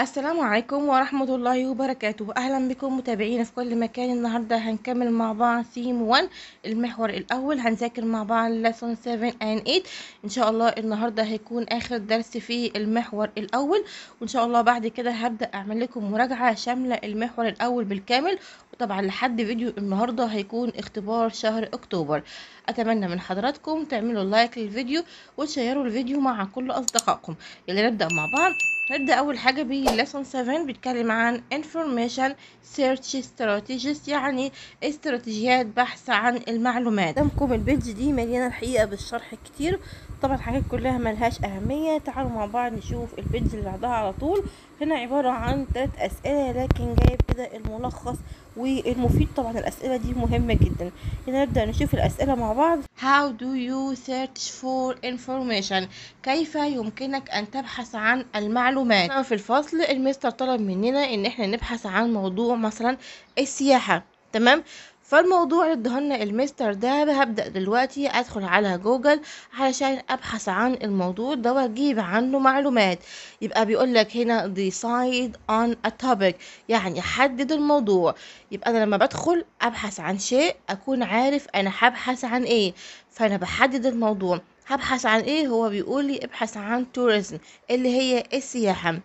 السلام عليكم ورحمة الله وبركاته أهلا بكم متابعين في كل مكان النهاردة هنكمل مع بعض سيم 1 المحور الأول هنذاكر مع بعض lesson 7 and 8 إن شاء الله النهاردة هيكون آخر درس في المحور الأول وإن شاء الله بعد كده هبدأ أعمل لكم مراجعة شاملة المحور الأول بالكامل طبعا لحد فيديو النهاردة هيكون اختبار شهر اكتوبر اتمنى من حضراتكم تعملوا لايك للفيديو وتشيروا الفيديو مع كل اصدقائكم يلا نبدأ مع بعض نبدأ أول حاجة بالليسون 7 بيتكلم عن information search strategies يعني استراتيجيات بحث عن المعلومات قدامكم البيج دي مليانة الحقيقة بالشرح كتير طبعا الحاجات كلها ملهاش أهمية تعالوا مع بعض نشوف البيج اللي بعدها على طول هنا عبارة عن تلات أسئلة لكن جايب كده الملخص والمفيد طبعا الأسئلة دي مهمة جدا هنا نبدأ نشوف الأسئلة مع بعض How do you search for information كيف يمكنك أن تبحث عن المعلومات في الفصل المستر طلب مننا إن احنا نبحث عن موضوع مثلا السياحة تمام فالموضوع ادهولنا المستر ده هبدأ دلوقتي ادخل على جوجل علشان ابحث عن الموضوع ده واجيب عنه معلومات يبقى بيقول لك هنا decide on a topic يعني حدد الموضوع يبقى انا لما بدخل ابحث عن شيء اكون عارف انا هبحث عن ايه فانا بحدد الموضوع هبحث عن ايه هو بيقول لي ابحث عن tourism اللي هي السياحة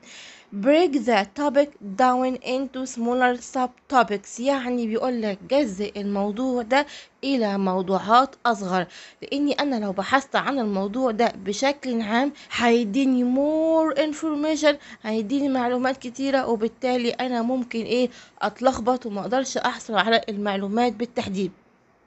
break the topic down into smaller subtopics يعني بيقول لك جزء الموضوع ده الى موضوعات اصغر لاني انا لو بحثت عن الموضوع ده بشكل عام هيديني more information هيديني معلومات كتيره وبالتالي انا ممكن ايه اتلخبط وما اقدرش احصل على المعلومات بالتحديد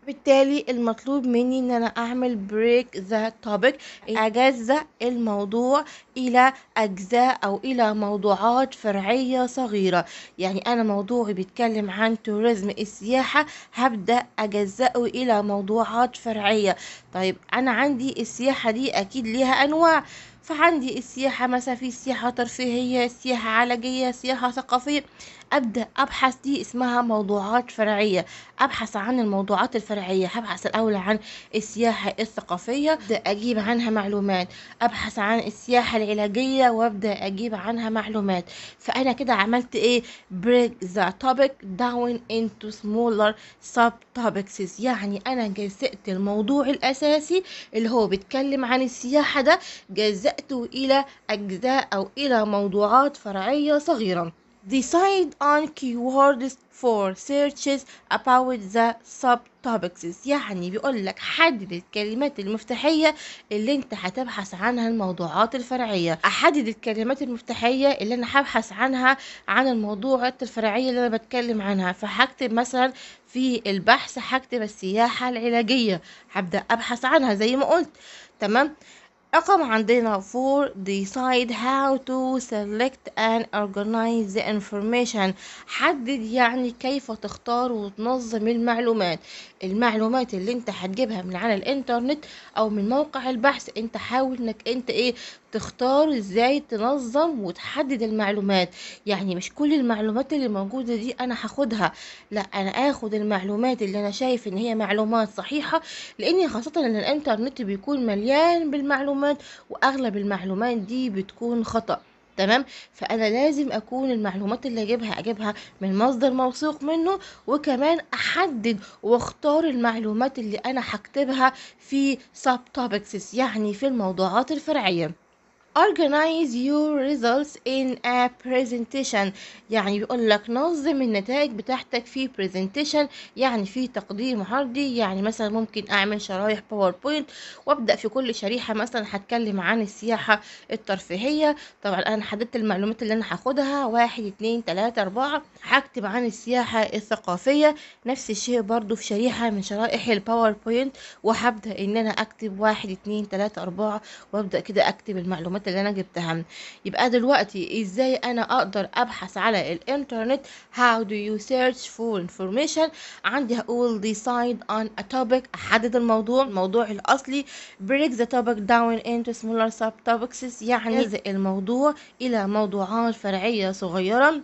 بالتالي المطلوب مني ان انا اعمل بريك ذا topic اجزأ الموضوع الى اجزاء او الى موضوعات فرعية صغيرة يعني انا موضوعي بيتكلم عن توريزم السياحة هبدأ اجزأه الى موضوعات فرعية طيب انا عندي السياحة دي اكيد ليها انواع فعندي السياحة مثلا في سياحة ترفيهية سياحة علاجية سياحة ثقافية ابدا ابحث دي اسمها موضوعات فرعيه ابحث عن الموضوعات الفرعيه هبحث الاول عن السياحه الثقافيه ابدا اجيب عنها معلومات ابحث عن السياحه العلاجيه وابدا اجيب عنها معلومات فانا كده عملت ايه break the topic down into smaller sub topics يعني انا جزأت الموضوع الاساسي اللي هو بيتكلم عن السياحه ده جزأته الى اجزاء او الى موضوعات فرعيه صغيره decide on keywords for searches about the subtopics يعني بيقول لك حدد الكلمات المفتاحية اللي انت هتبحث عنها الموضوعات الفرعية احدد الكلمات المفتاحية اللي انا هبحث عنها عن الموضوعات الفرعية اللي انا بتكلم عنها فهكتب مثلا في البحث هكتب السياحة العلاجية هبدأ ابحث عنها زي ما قلت تمام رقم عندنا 4 decide how to select and organize the information حدد يعني كيف تختار وتنظم المعلومات المعلومات اللي انت هتجيبها من على الانترنت او من موقع البحث انت حاول انك انت ايه تختار ازاي تنظم وتحدد المعلومات يعني مش كل المعلومات اللي موجودة دي انا هاخدها لا انا اخد المعلومات اللي انا شايف ان هي معلومات صحيحة لان خاصة ان الانترنت بيكون مليان بالمعلومات واغلب المعلومات دي بتكون خطأ تمام فانا لازم اكون المعلومات اللي اجيبها اجيبها من مصدر موثوق منه وكمان احدد واختار المعلومات اللي انا هكتبها في سب يعني في الموضوعات الفرعيه organize your results in a presentation يعني بيقول لك نظم النتائج بتاعتك في presentation يعني في تقديم عرضي يعني مثلا ممكن اعمل شرايح باوربوينت وابدا في كل شريحه مثلا هتكلم عن السياحه الترفيهيه طبعا انا حددت المعلومات اللي انا هاخدها واحد اتنين تلاته اربعه هكتب عن السياحه الثقافيه نفس الشيء برضو في شريحه من شرائح الباوربوينت وهبدا ان انا اكتب واحد اتنين تلاته اربعه وابدا كده اكتب المعلومات المعلومات اللي انا جبتها يبقى دلوقتي ازاي انا اقدر ابحث على الانترنت how do you search for information عندي هقول decide on a topic احدد الموضوع الموضوع الاصلي break the topic down into smaller subtopics يعني إيه؟ الموضوع الى موضوعات فرعيه صغيره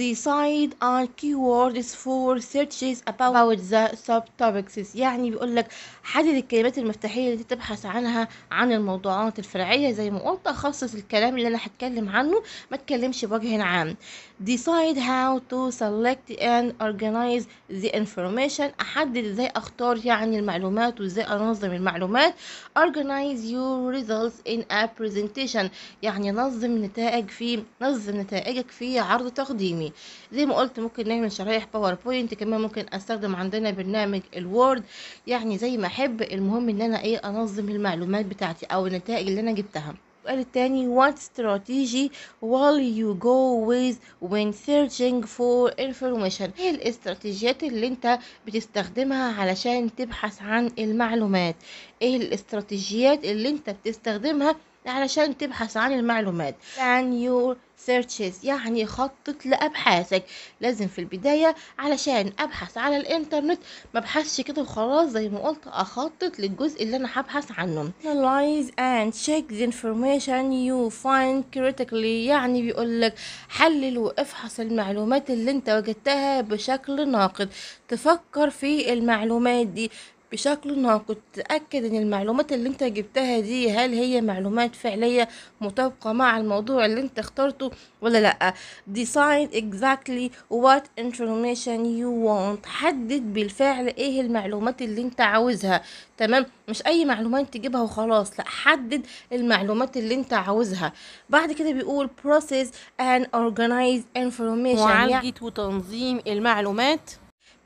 The side are keywords for searches about the subtopics يعني بيقول لك حدد الكلمات المفتاحية اللي تبحث عنها عن الموضوعات الفرعية زي ما قلت أخصص الكلام اللي أنا هتكلم عنه ما تكلمش بوجه عام decide how to select and organize the information احدد ازاي اختار يعني المعلومات وازاي انظم المعلومات organize your results in a presentation يعني نظم نتائج في نظم نتائجك في عرض تقديمي زي ما قلت ممكن نعمل شرايح باوربوينت كمان ممكن استخدم عندنا برنامج الوورد يعني زي ما احب المهم ان انا ايه انظم المعلومات بتاعتي او النتائج اللي انا جبتها السؤال الثاني what strategy will you go with when searching for information هي الاستراتيجيات اللي انت بتستخدمها علشان تبحث عن المعلومات ايه الاستراتيجيات اللي انت بتستخدمها علشان تبحث عن المعلومات plan your سيرتشز يعني خطط لأبحاثك لازم في البداية علشان أبحث على الإنترنت مبحثش كده وخلاص زي ما قلت أخطط للجزء اللي أنا هبحث عنه analyze and check the information you find critically يعني بيقولك حلل وافحص المعلومات اللي انت وجدتها بشكل ناقد تفكر في المعلومات دي بشكل ناقد تأكد ان المعلومات اللي انت جبتها دي هل هي معلومات فعلية مطابقة مع الموضوع اللي انت اخترته ولا لا decide exactly what information you want حدد بالفعل ايه المعلومات اللي انت عاوزها تمام مش اي معلومات تجيبها وخلاص لا حدد المعلومات اللي انت عاوزها بعد كده بيقول process and organize information يعني معالجة يعني وتنظيم المعلومات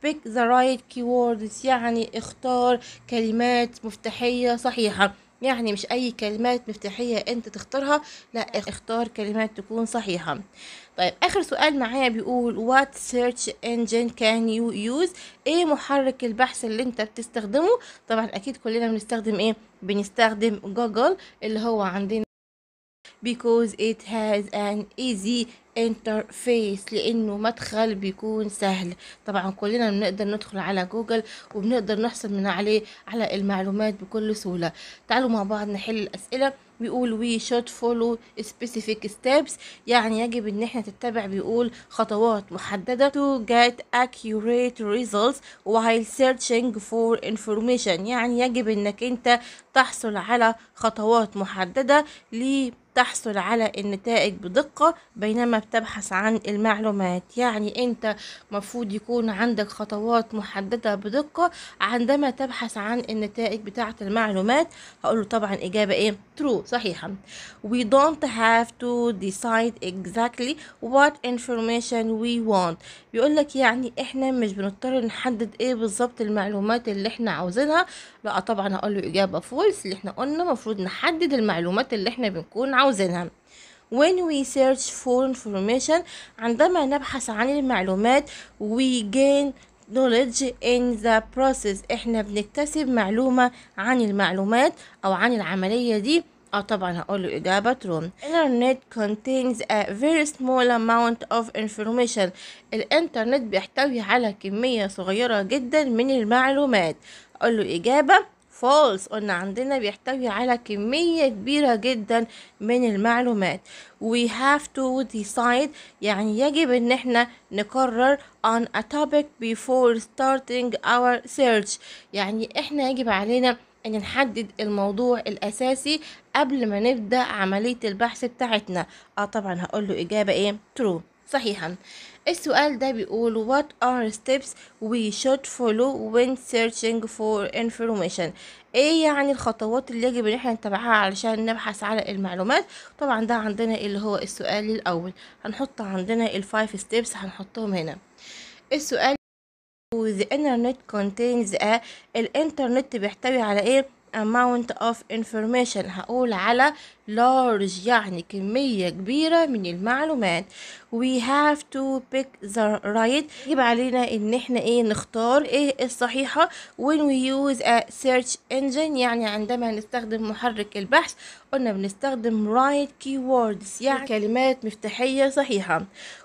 pick the right keywords يعني اختار كلمات مفتاحية صحيحة يعني مش أي كلمات مفتاحية أنت تختارها لا اختار كلمات تكون صحيحة طيب آخر سؤال معايا بيقول what search engine can you use ايه محرك البحث اللي انت بتستخدمه طبعا أكيد كلنا بنستخدم ايه بنستخدم جوجل اللي هو عندنا because it has an easy interface لانه مدخل بيكون سهل طبعا كلنا بنقدر ندخل على جوجل وبنقدر نحصل من عليه على المعلومات بكل سهولة تعالوا مع بعض نحل الاسئلة بيقول we should follow specific steps يعني يجب ان احنا تتبع بيقول خطوات محددة to get accurate results while searching for information يعني يجب انك انت تحصل على خطوات محددة ليه تحصل على النتائج بدقة بينما بتبحث عن المعلومات يعني انت مفروض يكون عندك خطوات محددة بدقة عندما تبحث عن النتائج بتاعة المعلومات هقوله طبعا اجابة ايه true صحيحة we don't have to decide exactly what information we want بيقولك يعني احنا مش بنضطر نحدد ايه بالظبط المعلومات اللي احنا عاوزينها لا طبعا هقوله اجابة false اللي احنا قلنا مفروض نحدد المعلومات اللي احنا بنكون عاوزينها عاوزينها when we search for information عندما نبحث عن المعلومات we gain knowledge in the process احنا بنكتسب معلومة عن المعلومات او عن العملية دي او طبعا هقول له اجابه ترون internet contains a very small amount of information الانترنت بيحتوي على كميه صغيره جدا من المعلومات اقول له اجابه false قلنا عندنا بيحتوي على كمية كبيرة جدا من المعلومات we have to decide يعني يجب ان احنا نقرر on a topic before starting our search يعني احنا يجب علينا ان نحدد الموضوع الاساسي قبل ما نبدأ عملية البحث بتاعتنا اه طبعا هقول له اجابة ايه true صحيحا السؤال ده بيقول what are steps we should follow when searching for information ايه يعني الخطوات اللي يجب ان احنا نتبعها علشان نبحث على المعلومات طبعا ده عندنا اللي هو السؤال الاول هنحط عندنا الفايف steps هنحطهم هنا السؤال the internet contains a الانترنت بيحتوي على ايه amount of information هقول على large يعني كمية كبيرة من المعلومات we have to pick the right يجب علينا ان احنا ايه نختار ايه الصحيحة when we use a search engine يعني عندما نستخدم محرك البحث قلنا بنستخدم right keywords يعني كلمات مفتاحية صحيحة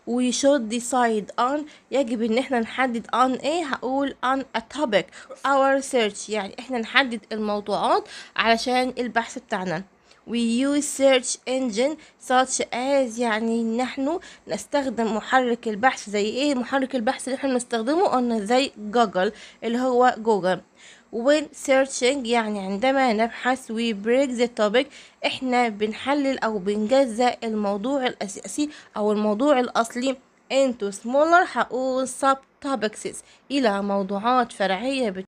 we should decide on يجب ان احنا نحدد on ايه هقول on a topic our search يعني احنا نحدد الموضوعات علشان البحث بتاعنا we use search engine such as يعني نحن نستخدم محرك البحث زي ايه محرك البحث اللي احنا بنستخدمه قلنا زي جوجل اللي هو جوجل when searching يعني عندما نبحث we break the topic احنا بنحلل او بنجزأ الموضوع الاساسي او الموضوع الاصلي into smaller هقول sub topics الى موضوعات فرعية بت...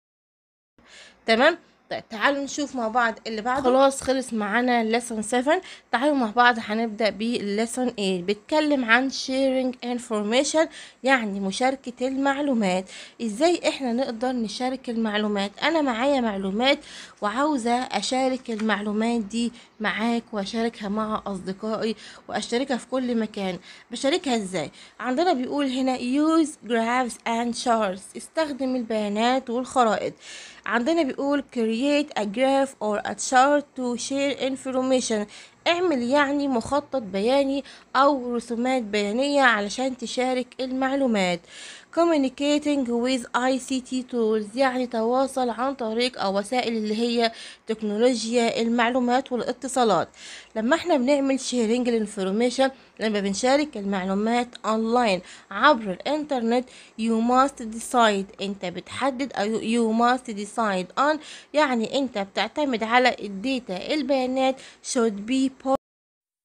تمام طيب تعالوا نشوف مع بعض اللي بعده خلاص خلص معانا lesson 7 تعالوا مع بعض هنبدأ بالليسون 8 بيتكلم عن sharing information يعني مشاركة المعلومات ازاي احنا نقدر نشارك المعلومات انا معايا معلومات وعاوزة اشارك المعلومات دي معاك واشاركها مع اصدقائي واشاركها في كل مكان بشاركها ازاي عندنا بيقول هنا use graphs and charts استخدم البيانات والخرائط عندنا بيقول create a graph or a chart to share information اعمل يعني مخطط بياني او رسومات بيانية علشان تشارك المعلومات communicating with ICT tools يعني تواصل عن طريق أو وسائل اللي هي تكنولوجيا المعلومات والاتصالات لما احنا بنعمل sharing الانفورميشن لما بنشارك المعلومات أونلاين عبر الإنترنت you must decide أنت بتحدد أو you must decide on يعني أنت بتعتمد على الداتا البيانات should be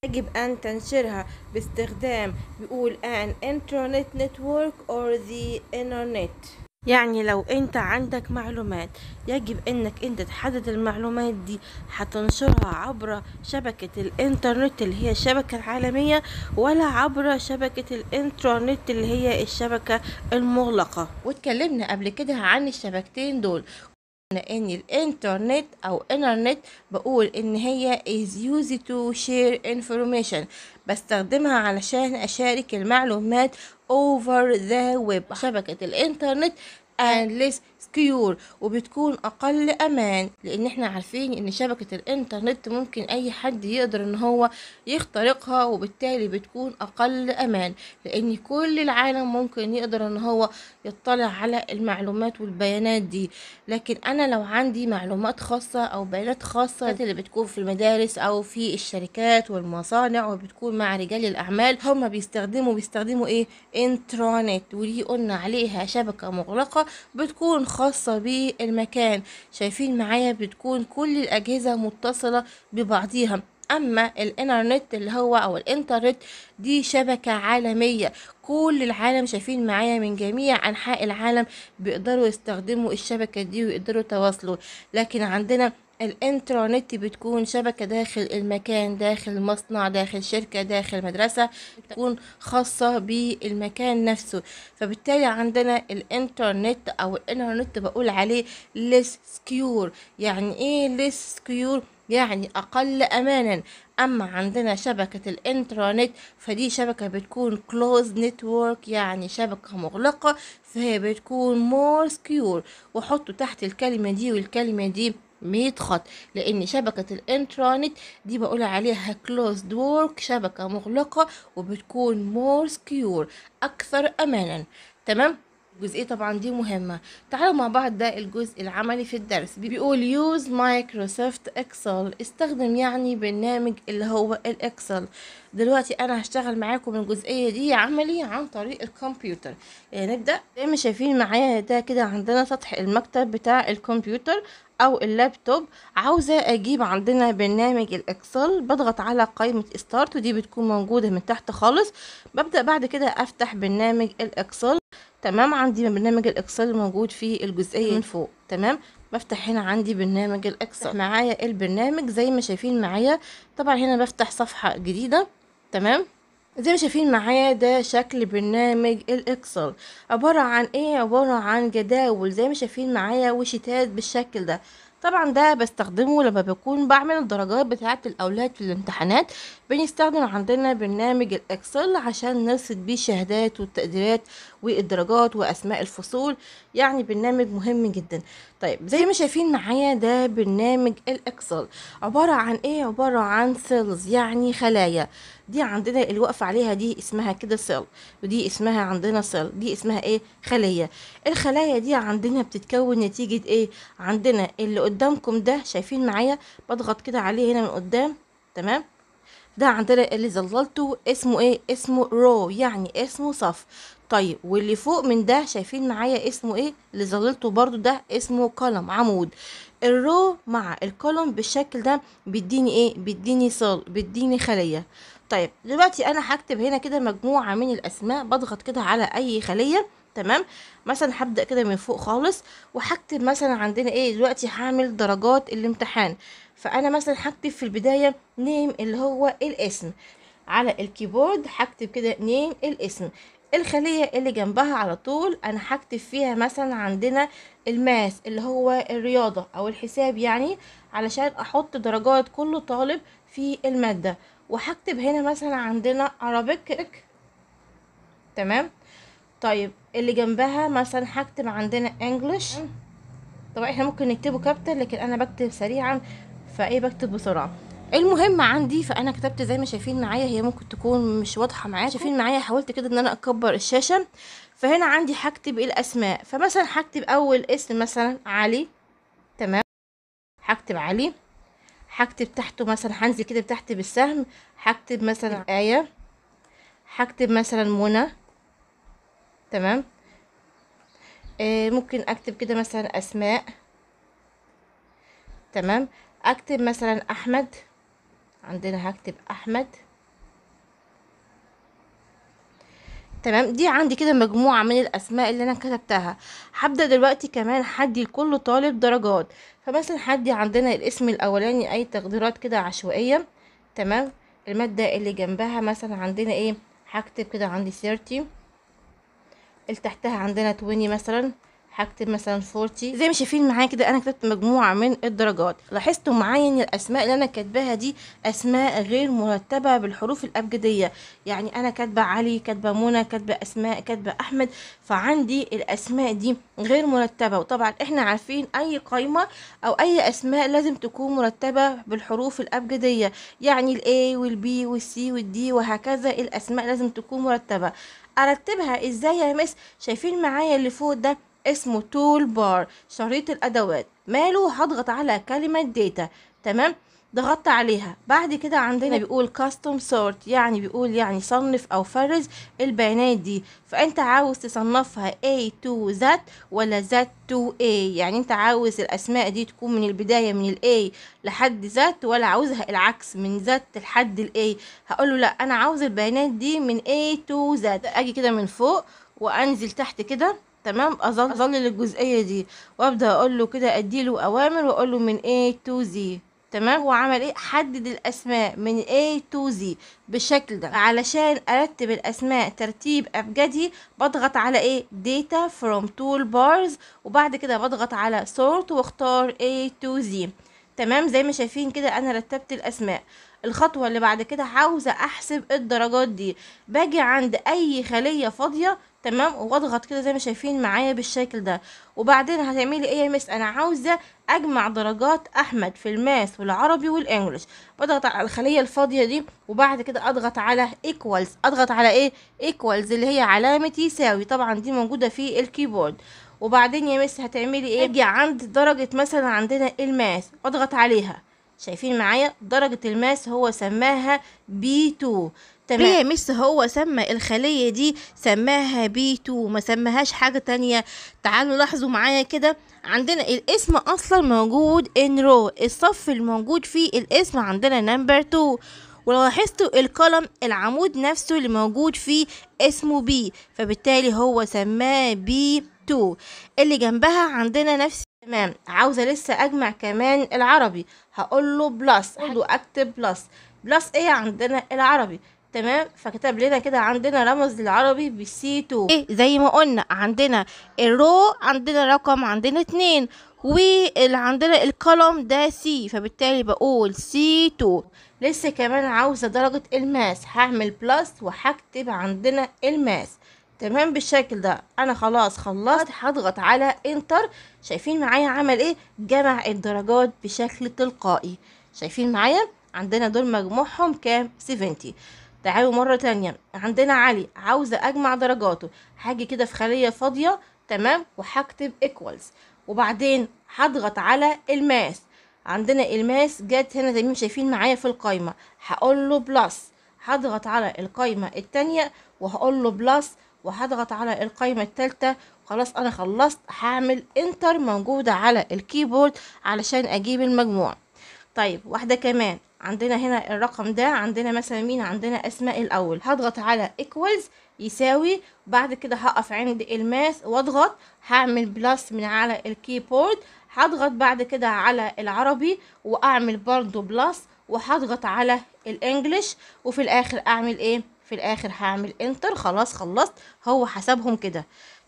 يجب أن تنشرها باستخدام بيقول an internet network or the internet يعني لو انت عندك معلومات يجب انك انت تحدد المعلومات دي هتنشرها عبر شبكة الانترنت اللي هي الشبكة العالمية ولا عبر شبكة الانترنت اللي هي الشبكة المغلقة واتكلمنا قبل كده عن الشبكتين دول ان الانترنت او انترنت بقول ان هي is used to share information بستخدمها علشان اشارك المعلومات over the web شبكة الانترنت and list سكيور وبتكون اقل امان لان احنا عارفين ان شبكة الانترنت ممكن اي حد يقدر ان هو يخترقها وبالتالي بتكون اقل امان لان كل العالم ممكن يقدر ان هو يطلع على المعلومات والبيانات دي لكن انا لو عندي معلومات خاصة او بيانات خاصة اللي بتكون في المدارس او في الشركات والمصانع وبتكون مع رجال الاعمال هم بيستخدموا بيستخدموا ايه انترنت ودي قلنا عليها شبكة مغلقة بتكون الخاصة بالمكان شايفين معايا بتكون كل الأجهزة متصلة ببعضيها اما الانترنت اللي هو او الانترنت دي شبكة عالمية كل العالم شايفين معايا من جميع انحاء العالم بيقدروا يستخدموا الشبكة دي ويقدروا يتواصلوا لكن عندنا الانترنت بتكون شبكة داخل المكان داخل مصنع داخل شركة داخل مدرسة تكون خاصة بالمكان نفسه فبالتالي عندنا الانترنت او الانترنت بقول عليه less secure يعني ايه less secure يعني اقل امانا اما عندنا شبكة الانترنت فدي شبكة بتكون closed network يعني شبكة مغلقة فهي بتكون more secure وحطوا تحت الكلمة دي والكلمة دي 100 خط لان شبكة الانترنت دي بقول عليها closed work شبكة مغلقة وبتكون more secure اكثر امانا تمام جزئية طبعا دي مهمة تعالوا مع بعض ده الجزء العملي في الدرس بيقول يوز مايكروسوفت اكسل استخدم يعني برنامج اللي هو الاكسل دلوقتي انا هشتغل معاكم الجزئية دي عملي عن طريق الكمبيوتر يعني نبدأ زي ما شايفين معايا ده كده عندنا سطح المكتب بتاع الكمبيوتر او اللابتوب عاوزة اجيب عندنا برنامج الاكسل بضغط على قائمة ستارت ودي بتكون موجودة من تحت خالص ببدأ بعد كده افتح برنامج الاكسل تمام عندي برنامج الاكسل موجود فيه الجزئيه من فوق تمام بفتح هنا عندي برنامج الاكسل معايا البرنامج زي ما شايفين معايا طبعا هنا بفتح صفحه جديده تمام زي ما شايفين معايا ده شكل برنامج الاكسل عباره عن ايه عباره عن جداول زي ما شايفين معايا وشيتات بالشكل ده طبعا ده بستخدمه لما بكون بعمل الدرجات بتاعه الاولاد في الامتحانات بنستخدم عندنا برنامج الاكسل عشان نرصد بيه الشهادات والتقديرات والدرجات واسماء الفصول يعني برنامج مهم جدا طيب زي ما شايفين معايا ده برنامج الاكسل عبارة عن ايه عبارة عن سيلز يعني خلايا دي عندنا الوقف واقفة عليها دي اسمها كده سيل ودي اسمها عندنا سيل دي اسمها ايه خلية الخلايا دي عندنا بتتكون نتيجة ايه عندنا اللي قدامكم ده شايفين معايا بضغط كده عليه هنا من قدام تمام ده عندنا اللي ظللته اسمه ايه اسمه رو يعني اسمه صف طيب واللي فوق من ده شايفين معايا اسمه ايه اللي ظللته برضو ده اسمه كولم عمود الرو مع الكولوم بالشكل ده بيديني ايه بيديني صال بيديني خليه طيب دلوقتي انا هكتب هنا كده مجموعه من الاسماء بضغط كده على اي خليه تمام مثلا هبدا كده من فوق خالص وهكتب مثلا عندنا ايه دلوقتي هعمل درجات الامتحان فانا مثلا هكتب في البدايه نيم اللي هو الاسم على الكيبورد هكتب كده نيم الاسم الخلية اللي جنبها على طول انا هكتب فيها مثلا عندنا الماس اللي هو الرياضة او الحساب يعني علشان احط درجات كل طالب في المادة وهكتب هنا مثلا عندنا عربيك تمام طيب اللي جنبها مثلا هكتب عندنا انجلش طبعا احنا ممكن نكتبه كابتن لكن انا بكتب سريعا فايه بكتب بسرعه المهم عندي فانا كتبت زي ما شايفين معايا هي ممكن تكون مش واضحه معايا شايفين معايا حاولت كده ان انا اكبر الشاشه فهنا عندي هكتب الاسماء فمثلا هكتب اول اسم مثلا علي تمام هكتب علي هكتب تحته مثلا هنزل كده تحت بالسهم هكتب مثلا ايه هكتب مثلا منى تمام آه ممكن اكتب كده مثلا اسماء تمام اكتب مثلا احمد عندنا هكتب احمد تمام دي عندي كده مجموعة من الأسماء اللي أنا كتبتها هبدأ دلوقتي كمان حدي لكل طالب درجات فمثلا حدي عندنا الاسم الأولاني أي تقديرات كده عشوائية تمام المادة اللي جنبها مثلا عندنا إيه هكتب كده عندي سيرتي اللي تحتها عندنا 20 مثلا هكتب مثلا 40 زي ما شايفين معايا كده انا كتبت مجموعه من الدرجات لاحظتوا معايا ان الاسماء اللي انا كاتباها دي اسماء غير مرتبه بالحروف الابجديه يعني انا كاتبه علي كاتبه منى كاتبه اسماء كاتبه احمد فعندي الاسماء دي غير مرتبه وطبعا احنا عارفين اي قايمه او اي اسماء لازم تكون مرتبه بالحروف الابجديه يعني الاي والبي والسي والدي وهكذا الاسماء لازم تكون مرتبه ارتبها ازاي يا مس شايفين معايا اللي فوق ده اسمه تول بار شريط الادوات ماله هضغط على كلمه داتا تمام ضغطت عليها بعد كده عندنا بيقول custom سورت يعني بيقول يعني صنف او فرز البيانات دي فانت عاوز تصنفها A to Z ولا Z to A يعني انت عاوز الاسماء دي تكون من البداية من ال A لحد Z ولا عاوزها العكس من Z لحد ال A هقوله لا انا عاوز البيانات دي من A to Z اجي كده من فوق وانزل تحت كده تمام اظلل الجزئيه دي وابدا اقوله كده اديله اوامر واقوله من A to Z تمام هو عمل ايه حدد الاسماء من A to Z بالشكل ده علشان ارتب الاسماء ترتيب ابجدي بضغط على ايه data from tool bars وبعد كده بضغط على sort واختار A to Z تمام زي ما شايفين كده انا رتبت الاسماء الخطوة اللي بعد كده عاوزة احسب الدرجات دي باجي عند اي خلية فاضية تمام واضغط كده زي ما شايفين معايا بالشكل ده وبعدين هتعملي ايه يا مس انا عاوزه اجمع درجات احمد في الماس والعربي والانجليش بضغط على الخليه الفاضيه دي وبعد كده اضغط على ايكوالز اضغط على ايه ايكوالز اللي هي علامه يساوي طبعا دي موجوده في الكيبورد وبعدين يا مس هتعملي ايه اجي إيه؟ عند درجه مثلا عندنا الماس اضغط عليها شايفين معايا درجة الماس هو سماها بي 2 تمام يا مس هو سمى الخلية دي سماها بي 2 ما سماهاش حاجة تانية تعالوا لاحظوا معايا كده عندنا الاسم اصلا موجود ان رو الصف الموجود فيه الاسم عندنا نمبر 2 ولو لاحظتوا القلم العمود نفسه اللي موجود فيه اسمه بي فبالتالي هو سماه بي 2 اللي جنبها عندنا نفس تمام عاوزة لسه أجمع كمان العربي هقول له بلس برضو أكتب بلس بلس إيه عندنا العربي تمام فكتب لنا كده عندنا رمز للعربي سي 2 إيه زي ما قلنا عندنا الرو عندنا رقم عندنا اتنين واللي عندنا القلم ده سي فبالتالي بقول سي 2 لسه كمان عاوزة درجة الماس هعمل بلس وهكتب عندنا الماس تمام بالشكل ده انا خلاص خلصت هضغط على انتر شايفين معايا عمل ايه جمع الدرجات بشكل تلقائي شايفين معايا عندنا دول مجموعهم كام 70 تعالوا مرة تانية عندنا علي عاوزة اجمع درجاته هاجي كده في خلية فاضية تمام وهكتب ايكوالز وبعدين هضغط على الماس عندنا الماس جت هنا زي ما شايفين معايا في القايمة هقول له بلس هضغط على القايمة التانية وهقول له بلس وهضغط على القايمة التالتة خلاص انا خلصت هعمل انتر موجودة على الكيبورد علشان اجيب المجموع طيب واحدة كمان عندنا هنا الرقم ده عندنا مثلا مين عندنا اسماء الاول هضغط على ايكوالز يساوي بعد كده هقف عند الماس واضغط هعمل بلس من على الكيبورد هضغط بعد كده على العربي واعمل برضو بلس وهضغط على الانجليش وفي الاخر اعمل ايه في الاخر هعمل انتر خلاص خلصت هو حسبهم كده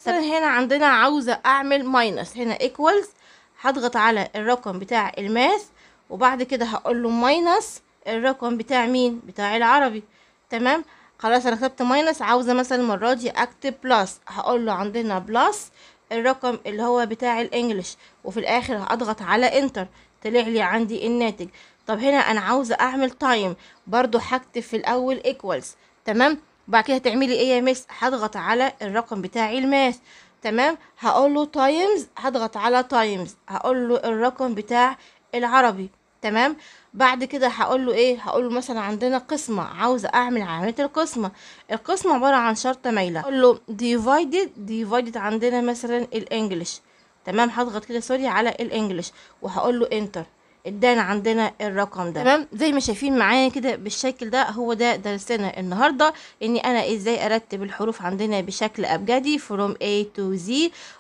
طب طيب. هنا عندنا عاوزه اعمل ماينس هنا ايكوالز هضغط على الرقم بتاع الماس وبعد كده هقول له ماينس الرقم بتاع مين بتاع العربي تمام خلاص انا كتبت ماينس عاوزه مثلا المره دي اكتب بلس هقول له عندنا بلس الرقم اللي هو بتاع الانجليش وفي الاخر هضغط على انتر طلع لي عندي الناتج طب هنا انا عاوزه اعمل تايم برضو هكتب في الاول ايكوالز تمام وبعد كده هتعملي ايه يا مس هضغط على الرقم بتاع الماس تمام هقول له تايمز هضغط على تايمز هقول له الرقم بتاع العربي تمام بعد كده هقول له ايه هقول له مثلا عندنا قسمه عاوزه اعمل عمليه القسمه القسمه عباره عن شرطه مايله اقول له ديفايدد ديفايدد عندنا مثلا الانجليش تمام هضغط كده سوري على الانجليش وهقول له انتر ادانا عندنا الرقم ده تمام زي ما شايفين معايا كده بالشكل ده هو ده درسنا النهارده ان انا ازاي ارتب الحروف عندنا بشكل ابجدي from A to Z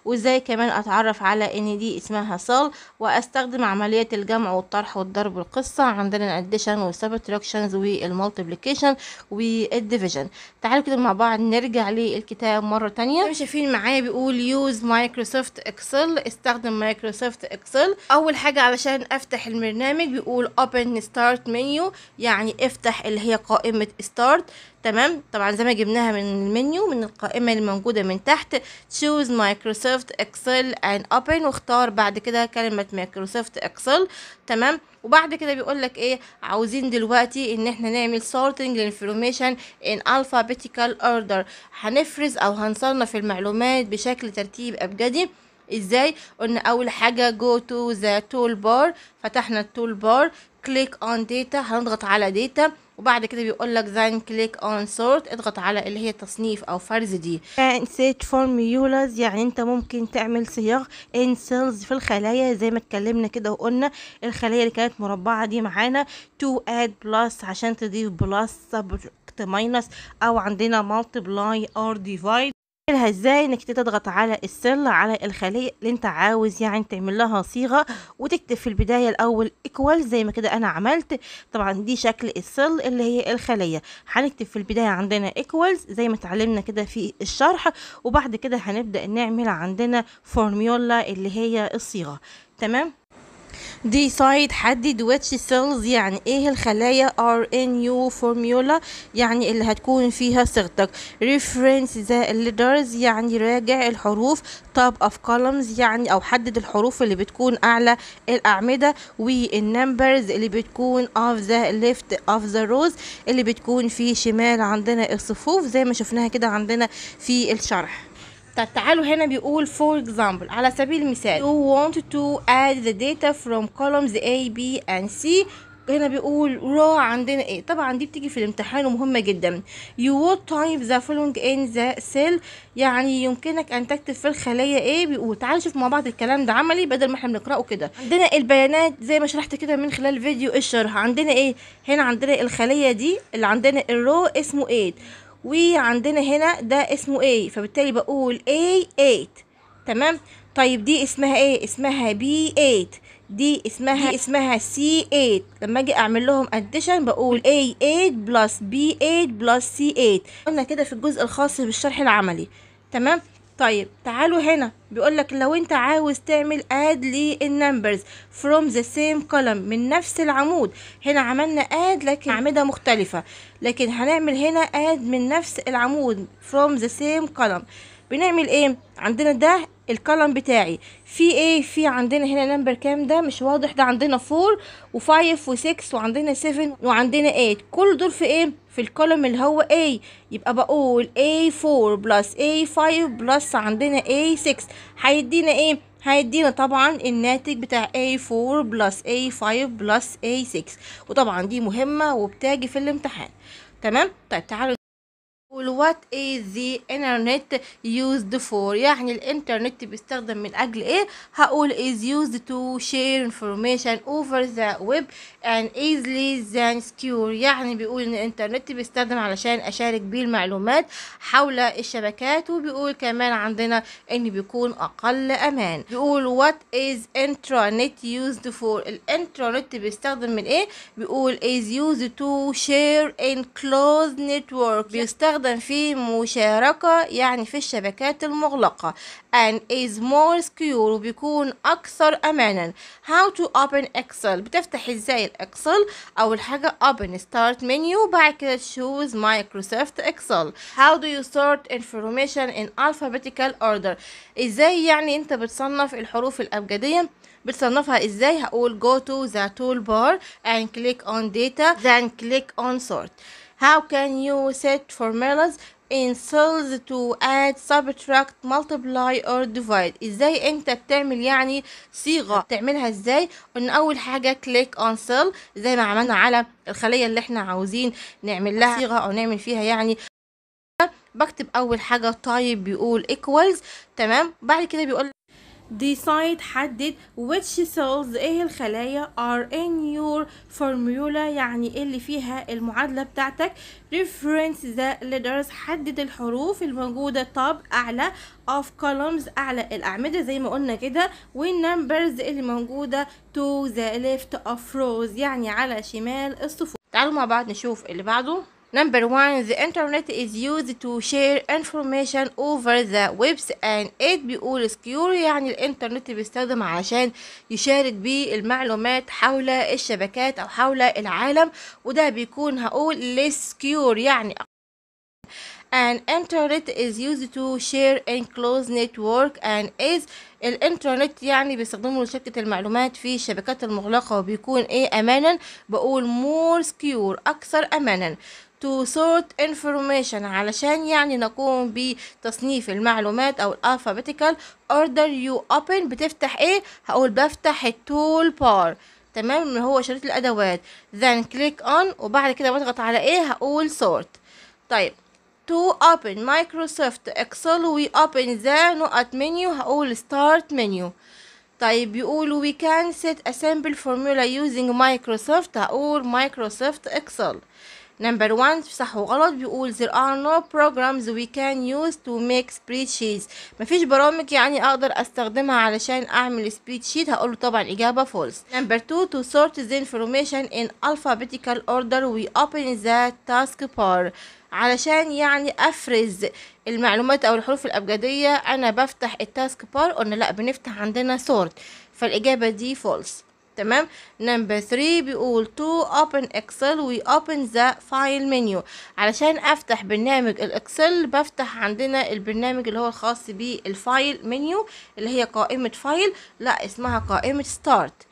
وازاي كمان اتعرف على ان دي اسمها صال واستخدم عمليات الجمع والطرح والضرب والقصة عندنا الاديشن والسبتراكشنز والمالتيبليكيشن والديفيجن تعالوا كده مع بعض نرجع للكتاب مرة تانية زي ما شايفين معايا بيقول يوز مايكروسوفت اكسل استخدم مايكروسوفت اكسل اول حاجة علشان افتح البرنامج بيقول open start menu يعني افتح اللي هي قائمة start تمام طبعا زي ما جبناها من المنيو من القائمة اللي موجودة من تحت choose Microsoft Excel and open واختار بعد كده كلمة مايكروسوفت اكسل تمام وبعد كده بيقول لك ايه عاوزين دلوقتي ان احنا نعمل sorting information in alphabetical order هنفرز او هنصنف المعلومات بشكل ترتيب ابجدي ازاي قلنا اول حاجه جو تو ذا تول بار فتحنا التول بار كليك اون داتا هنضغط على داتا وبعد كده بيقول لك then click on sort اضغط على اللي هي تصنيف او فرز دي set formulas يعني انت ممكن تعمل صياغ in cells في الخلايا زي ما اتكلمنا كده وقلنا الخلايا اللي كانت مربعه دي معانا to add plus عشان تضيف plus subtract minus او عندنا multiply or divide لها ازاي انك تضغط على السيل على الخلية اللي انت عاوز يعني تعمل لها صيغة وتكتب في البداية الاول ايكوال زي ما كده انا عملت طبعا دي شكل السيل اللي هي الخلية هنكتب في البداية عندنا ايكوالز زي ما اتعلمنا كده في الشرح وبعد كده هنبدأ نعمل عندنا فورميولا اللي هي الصيغة تمام ديسايد حدد واتش سيلز يعني ايه الخلايا ار ان يو فورميولا يعني اللي هتكون فيها صيغتك ريفرنس ذا letters يعني راجع الحروف top اوف كولمز يعني او حدد الحروف اللي بتكون اعلى الاعمده numbers اللي بتكون اوف ذا ليفت اوف ذا روز اللي بتكون في شمال عندنا الصفوف زي ما شفناها كده عندنا في الشرح طب تعالوا هنا بيقول for example على سبيل المثال you want to add the data from columns A B and C هنا بيقول raw عندنا ايه طبعا دي بتيجي في الامتحان ومهمة جدا you would type the following in the cell يعني يمكنك ان تكتب في الخلية ايه بيقول تعالوا نشوف مع بعض الكلام ده عملي بدل ما احنا بنقراه كده عندنا البيانات زي ما شرحت كده من خلال فيديو الشرح عندنا ايه هنا عندنا الخلية دي اللي عندنا الرو اسمه 8 إيه؟ وعندنا هنا ده اسمه A فبالتالي بقول A8 تمام طيب دي اسمها ايه اسمها B8 دي اسمها دي اسمها C8 لما اجي اعمل لهم اديشن بقول A8 plus B8 plus C8 قلنا كده في الجزء الخاص بالشرح العملي تمام طيب تعالوا هنا بيقول لك لو انت عاوز تعمل اد للنمبرز فروم ذا سيم كولم من نفس العمود هنا عملنا اد لكن اعمده مختلفه لكن هنعمل هنا اد من نفس العمود فروم ذا سيم كولم بنعمل ايه عندنا ده الكولم بتاعي في ايه في عندنا هنا نمبر كام ده مش واضح ده عندنا 4 و5 و6 وعندنا 7 وعندنا 8 كل دول في ايه في الكولوم اللي هو A يبقى بقول A4 بلس A5 بلس عندنا A6 هيدينا ايه هيدينا طبعا الناتج بتاع A4 بلس A5 بلس A6 وطبعا دي مهمة وبتاجي في الامتحان تمام طيب تعالوا what is the internet used for يعني الانترنت بيستخدم من اجل ايه هقول is used to share information over the web and easily than secure يعني بيقول ان الانترنت بيستخدم علشان اشارك بيه المعلومات حول الشبكات وبيقول كمان عندنا ان بيكون اقل امان بيقول what is intranet used for الانترنت بيستخدم من ايه بيقول is used to share in closed network بيستخدم في في مشاركة يعني في الشبكات المغلقة and is more secure وبيكون أكثر أمانا how to open excel بتفتح ازاي الاكسل أول حاجة open start menu بعد كده choose Microsoft Excel how do you sort information in alphabetical order ازاي يعني انت بتصنف الحروف الأبجدية بتصنفها ازاي هقول go to the toolbar and click on data then click on sort How can you set formulas in cells to add, subtract, multiply or divide ازاي انت بتعمل يعني صيغة بتعملها ازاي ان اول حاجة click on cell زي ما عملنا على الخلية اللي احنا عاوزين نعمل لها صيغة او نعمل فيها يعني بكتب اول حاجة type طيب بيقول equals تمام بعد كده بيقول decide حدد which cells ايه الخلايا are in your formula يعني ايه اللي فيها المعادلة بتاعتك reference the letters حدد الحروف الموجودة top اعلى of columns اعلى الاعمدة زي ما قلنا كده numbers اللي موجودة to the left of rows يعني على شمال الصفوف تعالوا مع بعض نشوف اللي بعده Number one, the internet is used to share information over the webs and it بيقول secure يعني الانترنت بيستخدم علشان يشارك به المعلومات حول الشبكات او حول العالم وده بيكون هقول less secure يعني and internet is used to share enclosed network and is الانترنت يعني بيستخدموا لشبكة المعلومات في الشبكات المغلقة وبيكون ايه امانا بقول more secure اكثر امانا to sort information علشان يعني نقوم بتصنيف المعلومات أو ال order you open بتفتح ايه هقول بفتح التول بار تمام اللي هو شريط الأدوات then click on وبعد كده بضغط على ايه هقول sort طيب to open Microsoft Excel we open the نقط menu هقول start menu طيب بيقولوا we can set a simple formula using Microsoft هقول Microsoft Excel نمبر 1 صح وغلط بيقول there are no programs we can use to make spreadsheets مفيش برامج يعني اقدر استخدمها علشان اعمل spreadsheet هقوله طبعا اجابة false نمبر 2 to sort the information in alphabetical order we open the task bar علشان يعني افرز المعلومات او الحروف الابجدية انا بفتح التاسك بار قلنا لا بنفتح عندنا sort فالاجابة دي false تمام نمبر 3 بيقول تو open excel وي open the file menu علشان افتح برنامج الاكسل بفتح عندنا البرنامج اللي هو الخاص بالفايل menu اللي هي قائمة فايل لا اسمها قائمة start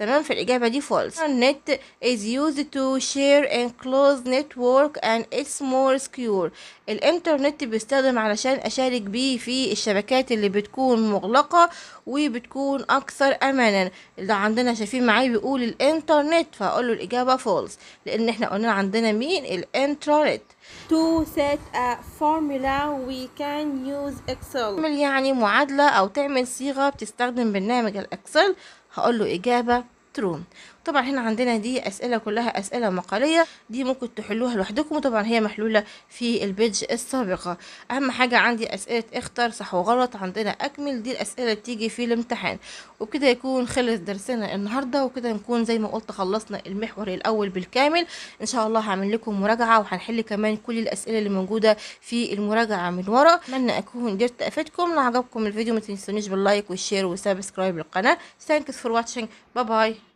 تمام فالإجابة دي false النت is used to share and close network and it's more secure الإنترنت بيستخدم علشان أشارك بيه في الشبكات اللي بتكون مغلقة وبتكون أكثر أمانا اللي عندنا شايفين معايا بيقول الإنترنت فهقول له الإجابة false لأن إحنا قلنا عندنا مين الإنترنت to set a formula we can use excel يعني معادلة أو تعمل صيغة بتستخدم برنامج الإكسل هقول له إجابة true طبعا هنا عندنا دي اسئله كلها اسئله مقاليه دي ممكن تحلوها لوحدكم وطبعا هي محلوله في البيدج السابقه اهم حاجه عندي اسئله اختر صح وغلط عندنا اكمل دي الاسئله بتيجي في الامتحان وبكده يكون خلص درسنا النهارده وكده نكون زي ما قلت خلصنا المحور الاول بالكامل ان شاء الله هعمل لكم مراجعه وهنحل كمان كل الاسئله اللي موجوده في المراجعه من ورا اتمنى اكون قدرت افيدكم لو عجبكم الفيديو ما تنسونيش باللايك والشير والسبسكرايب للقناه ثانكس فور واتشينج باي باي